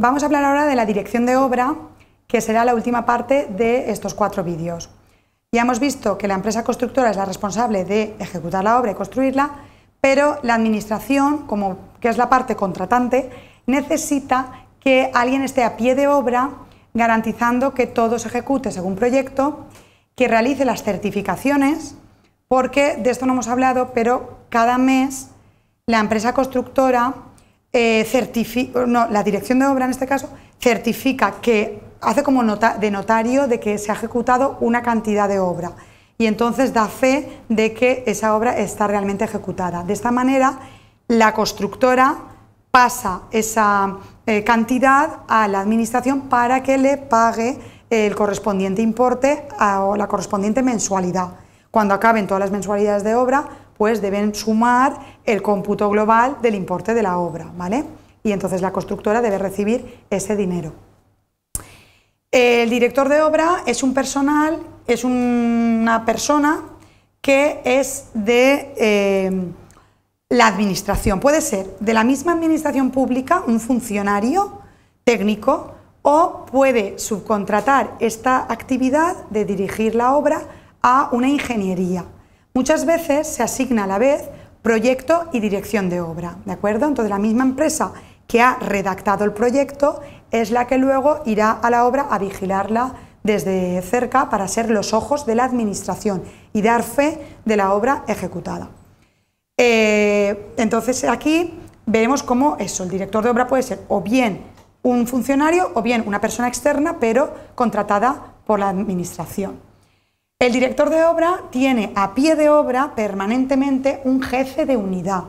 Vamos a hablar ahora de la dirección de obra, que será la última parte de estos cuatro vídeos. Ya hemos visto que la empresa constructora es la responsable de ejecutar la obra y construirla, pero la administración, como que es la parte contratante, necesita que alguien esté a pie de obra garantizando que todo se ejecute según proyecto, que realice las certificaciones, porque de esto no hemos hablado, pero cada mes la empresa constructora eh, la dirección de obra en este caso certifica que hace como nota, de notario de que se ha ejecutado una cantidad de obra y entonces da fe de que esa obra está realmente ejecutada. De esta manera, la constructora pasa esa eh, cantidad a la administración para que le pague el correspondiente importe o la correspondiente mensualidad. Cuando acaben todas las mensualidades de obra, pues deben sumar el cómputo global del importe de la obra, ¿vale? Y entonces la constructora debe recibir ese dinero. El director de obra es un personal, es una persona que es de eh, la administración. Puede ser de la misma administración pública, un funcionario técnico, o puede subcontratar esta actividad de dirigir la obra a una ingeniería. Muchas veces se asigna a la vez proyecto y dirección de obra, ¿de acuerdo? Entonces la misma empresa que ha redactado el proyecto es la que luego irá a la obra a vigilarla desde cerca para ser los ojos de la administración y dar fe de la obra ejecutada. Eh, entonces aquí veremos cómo eso, el director de obra puede ser o bien un funcionario o bien una persona externa pero contratada por la administración. El director de obra tiene a pie de obra permanentemente un jefe de unidad,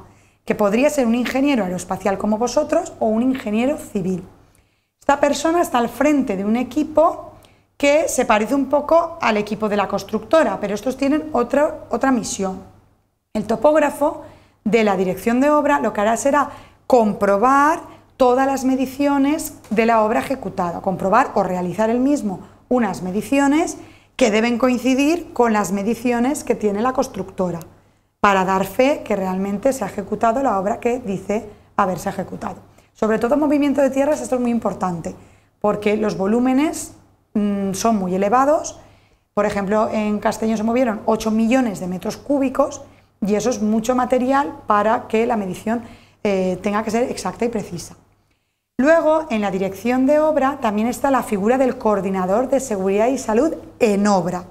que podría ser un ingeniero aeroespacial como vosotros o un ingeniero civil. Esta persona está al frente de un equipo que se parece un poco al equipo de la constructora, pero estos tienen otra, otra misión. El topógrafo de la dirección de obra lo que hará será comprobar todas las mediciones de la obra ejecutada, comprobar o realizar el mismo unas mediciones que deben coincidir con las mediciones que tiene la constructora para dar fe que realmente se ha ejecutado la obra que dice haberse ejecutado. Sobre todo en movimiento de tierras esto es muy importante porque los volúmenes mm, son muy elevados. Por ejemplo, en Castellón se movieron 8 millones de metros cúbicos y eso es mucho material para que la medición eh, tenga que ser exacta y precisa. Luego, en la dirección de obra también está la figura del coordinador de seguridad y salud en obra,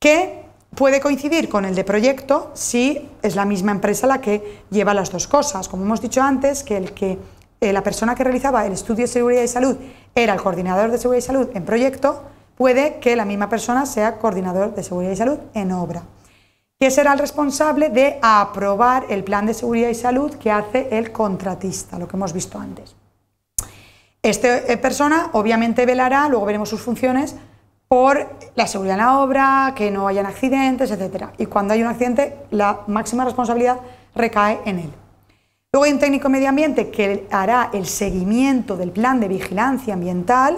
que puede coincidir con el de proyecto si es la misma empresa la que lleva las dos cosas. Como hemos dicho antes, que, el que eh, la persona que realizaba el estudio de seguridad y salud era el coordinador de seguridad y salud en proyecto, puede que la misma persona sea coordinador de seguridad y salud en obra, que será el responsable de aprobar el plan de seguridad y salud que hace el contratista, lo que hemos visto antes. Esta eh, persona obviamente velará, luego veremos sus funciones, por la seguridad en la obra, que no hayan accidentes, etc. Y cuando hay un accidente, la máxima responsabilidad recae en él. Luego hay un técnico medio ambiente que hará el seguimiento del plan de vigilancia ambiental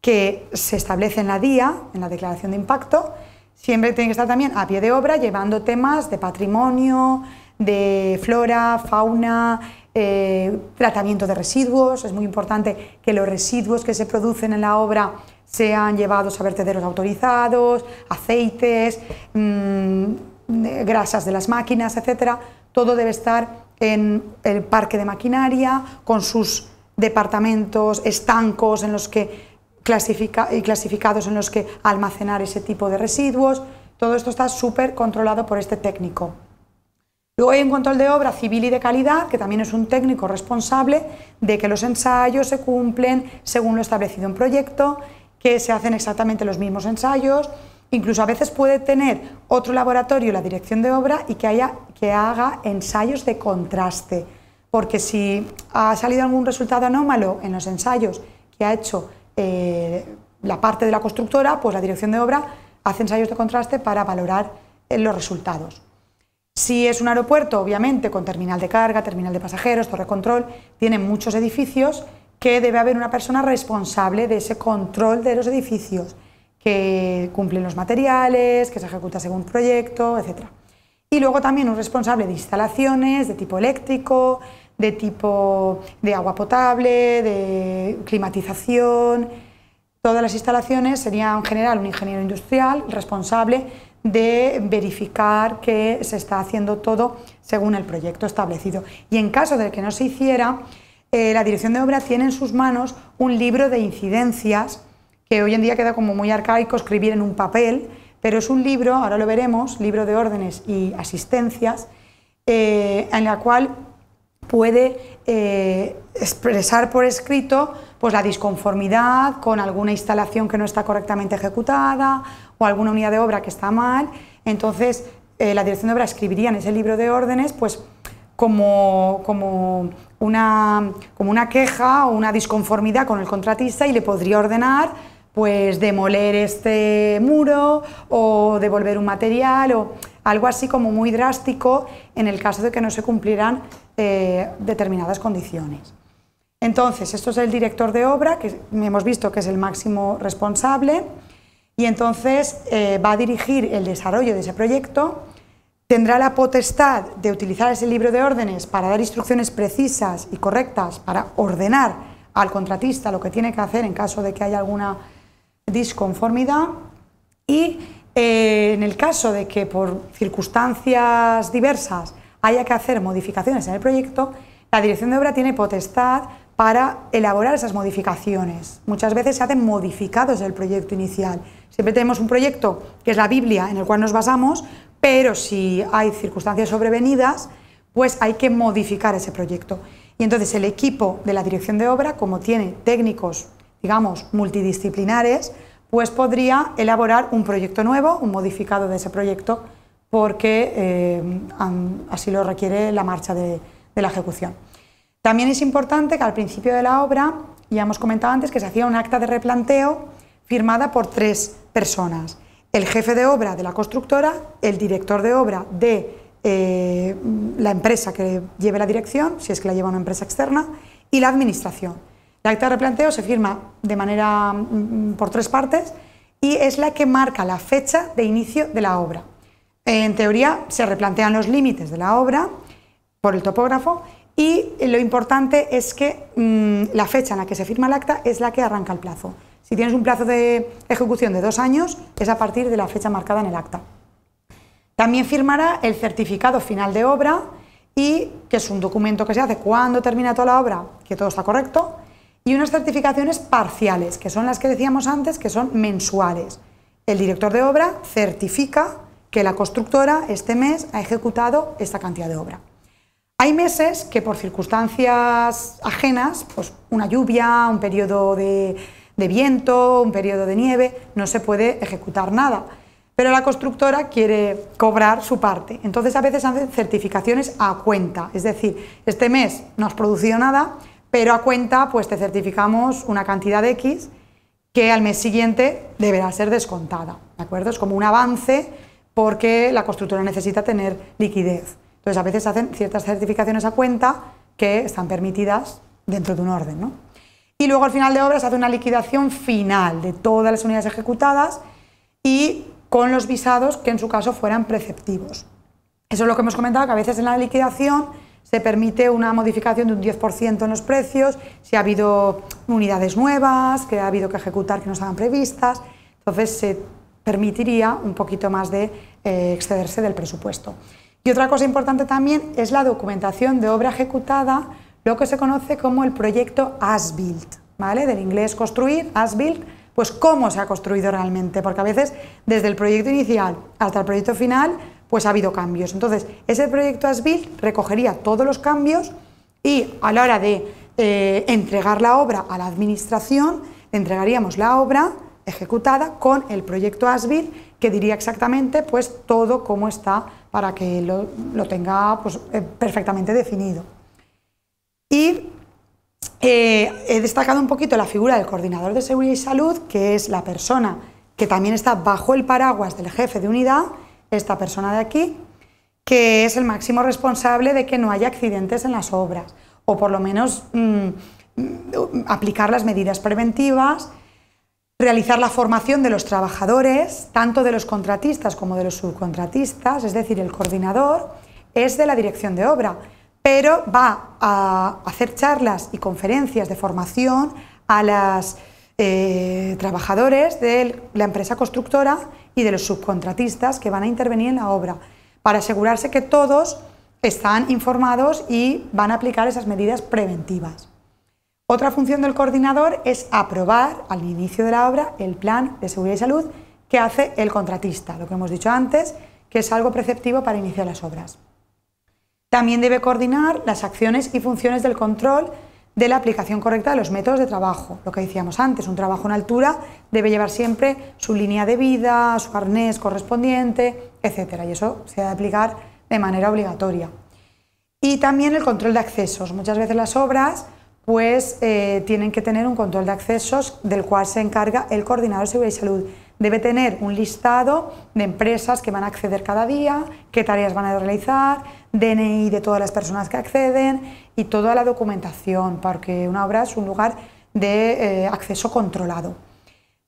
que se establece en la DIA, en la declaración de impacto. Siempre tiene que estar también a pie de obra llevando temas de patrimonio, de flora, fauna, eh, tratamiento de residuos, es muy importante que los residuos que se producen en la obra sean llevados a vertederos autorizados, aceites, mm, eh, grasas de las máquinas, etcétera. Todo debe estar en el parque de maquinaria, con sus departamentos, estancos en los que clasifica, y clasificados en los que almacenar ese tipo de residuos. Todo esto está súper controlado por este técnico. Luego hay en control de obra civil y de calidad, que también es un técnico responsable de que los ensayos se cumplen según lo establecido en proyecto, que se hacen exactamente los mismos ensayos, incluso a veces puede tener otro laboratorio la dirección de obra y que, que haga ensayos de contraste, porque si ha salido algún resultado anómalo en los ensayos que ha hecho eh, la parte de la constructora, pues la dirección de obra hace ensayos de contraste para valorar eh, los resultados. Si es un aeropuerto, obviamente, con terminal de carga, terminal de pasajeros, torre control, tiene muchos edificios que debe haber una persona responsable de ese control de los edificios, que cumplen los materiales, que se ejecuta según proyecto, etc. Y luego también un responsable de instalaciones de tipo eléctrico, de tipo de agua potable, de climatización. Todas las instalaciones sería en general un ingeniero industrial responsable de verificar que se está haciendo todo según el proyecto establecido. Y en caso de que no se hiciera, eh, la dirección de obra tiene en sus manos un libro de incidencias que hoy en día queda como muy arcaico escribir en un papel, pero es un libro, ahora lo veremos, libro de órdenes y asistencias, eh, en la cual puede eh, expresar por escrito pues, la disconformidad con alguna instalación que no está correctamente ejecutada alguna unidad de obra que está mal, entonces eh, la dirección de obra escribiría en ese libro de órdenes pues como, como, una, queja o una disconformidad con el contratista y le podría ordenar pues demoler este muro o devolver un material o algo así como muy drástico en el caso de que no se cumplieran eh, determinadas condiciones. Entonces, esto es el director de obra, que hemos visto que es el máximo responsable y entonces eh, va a dirigir el desarrollo de ese proyecto, tendrá la potestad de utilizar ese libro de órdenes para dar instrucciones precisas y correctas, para ordenar al contratista lo que tiene que hacer en caso de que haya alguna disconformidad y eh, en el caso de que por circunstancias diversas haya que hacer modificaciones en el proyecto, la dirección de obra tiene potestad para elaborar esas modificaciones. Muchas veces se hacen modificados del proyecto inicial. Siempre tenemos un proyecto que es la Biblia en el cual nos basamos, pero si hay circunstancias sobrevenidas, pues hay que modificar ese proyecto. Y entonces el equipo de la dirección de obra, como tiene técnicos, digamos, multidisciplinares, pues podría elaborar un proyecto nuevo, un modificado de ese proyecto, porque eh, así lo requiere la marcha de, de la ejecución. También es importante que al principio de la obra, ya hemos comentado antes que se hacía un acta de replanteo firmada por tres personas, el jefe de obra de la constructora, el director de obra de eh, la empresa que lleve la dirección, si es que la lleva una empresa externa, y la administración. La acta de replanteo se firma de manera mm, por tres partes y es la que marca la fecha de inicio de la obra. En teoría se replantean los límites de la obra por el topógrafo y lo importante es que mm, la fecha en la que se firma el acta es la que arranca el plazo. Si tienes un plazo de ejecución de dos años, es a partir de la fecha marcada en el acta. También firmará el certificado final de obra y que es un documento que se hace cuando termina toda la obra, que todo está correcto, y unas certificaciones parciales, que son las que decíamos antes, que son mensuales. El director de obra certifica que la constructora este mes ha ejecutado esta cantidad de obra. Hay meses que por circunstancias ajenas, pues una lluvia, un periodo de de viento, un periodo de nieve, no se puede ejecutar nada. Pero la constructora quiere cobrar su parte. Entonces a veces hacen certificaciones a cuenta. Es decir, este mes no has producido nada, pero a cuenta pues te certificamos una cantidad de X que al mes siguiente deberá ser descontada. ¿De acuerdo? Es como un avance porque la constructora necesita tener liquidez. Entonces a veces hacen ciertas certificaciones a cuenta que están permitidas dentro de un orden. ¿no? y luego al final de obra se hace una liquidación final de todas las unidades ejecutadas y con los visados que en su caso fueran preceptivos. Eso es lo que hemos comentado, que a veces en la liquidación se permite una modificación de un 10% en los precios, si ha habido unidades nuevas, que ha habido que ejecutar que no estaban previstas, entonces se permitiría un poquito más de eh, excederse del presupuesto. Y otra cosa importante también es la documentación de obra ejecutada, lo que se conoce como el proyecto as-built. Del inglés construir, as built, pues cómo se ha construido realmente, porque a veces desde el proyecto inicial hasta el proyecto final, pues ha habido cambios. Entonces, ese proyecto as built recogería todos los cambios y a la hora de eh, entregar la obra a la administración, entregaríamos la obra ejecutada con el proyecto as-built que diría exactamente pues todo cómo está para que lo, tenga pues, eh, perfectamente definido. Y eh, he destacado un poquito la figura del coordinador de seguridad y salud, que es la persona que también está bajo el paraguas del jefe de unidad, esta persona de aquí, que es el máximo responsable de que no haya accidentes en las obras, o por lo menos mm, mm, aplicar las medidas preventivas, realizar la formación de los trabajadores, tanto de los contratistas como de los subcontratistas, es decir, el coordinador es de la dirección de obra pero va a hacer charlas y conferencias de formación a los eh, trabajadores de la empresa constructora y de los subcontratistas que van a intervenir en la obra, para asegurarse que todos están informados y van a aplicar esas medidas preventivas. Otra función del coordinador es aprobar al inicio de la obra el plan de seguridad y salud que hace el contratista, lo que hemos dicho antes, que es algo preceptivo para iniciar las obras. También debe coordinar las acciones y funciones del control de la aplicación correcta de los métodos de trabajo. Lo que decíamos antes, un trabajo en altura debe llevar siempre su línea de vida, su arnés correspondiente, etcétera, Y eso se ha de aplicar de manera obligatoria. Y también el control de accesos. Muchas veces las obras pues, eh, tienen que tener un control de accesos del cual se encarga el coordinador de seguridad y salud debe tener un listado de empresas que van a acceder cada día, qué tareas van a realizar, DNI de todas las personas que acceden y toda la documentación, porque una obra es un lugar de eh, acceso controlado.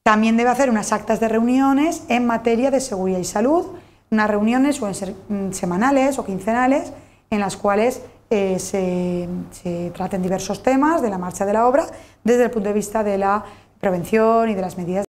También debe hacer unas actas de reuniones en materia de seguridad y salud, unas reuniones suelen ser mm, semanales o quincenales en las cuales eh, se, se traten diversos temas de la marcha de la obra desde el punto de vista de la prevención y de las medidas.